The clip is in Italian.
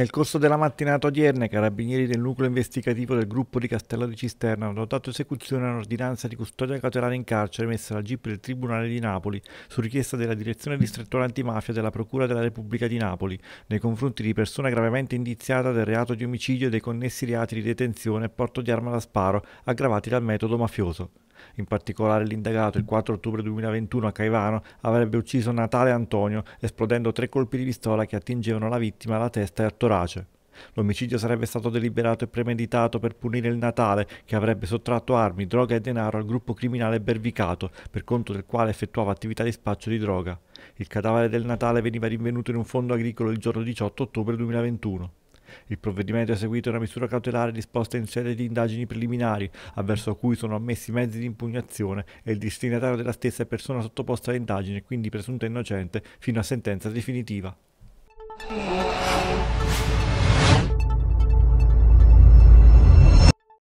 Nel corso della mattinata odierna, i carabinieri del nucleo investigativo del gruppo di Castello di Cisterna hanno dato esecuzione a un'ordinanza di custodia cautelare in carcere emessa dal GIP del Tribunale di Napoli su richiesta della Direzione Distrettuale Antimafia della Procura della Repubblica di Napoli nei confronti di persona gravemente indiziata del reato di omicidio e dei connessi reati di detenzione e porto di arma da sparo aggravati dal metodo mafioso. In particolare l'indagato il 4 ottobre 2021 a Caivano avrebbe ucciso Natale Antonio esplodendo tre colpi di pistola che attingevano la vittima alla testa e al torace. L'omicidio sarebbe stato deliberato e premeditato per punire il Natale, che avrebbe sottratto armi, droga e denaro al gruppo criminale Bervicato, per conto del quale effettuava attività di spaccio di droga. Il cadavere del Natale veniva rinvenuto in un fondo agricolo il giorno 18 ottobre 2021. Il provvedimento è eseguito una misura cautelare disposta in sede di indagini preliminari, avverso cui sono ammessi mezzi di impugnazione e il destinatario della stessa è persona sottoposta all'indagine, quindi presunta innocente, fino a sentenza definitiva.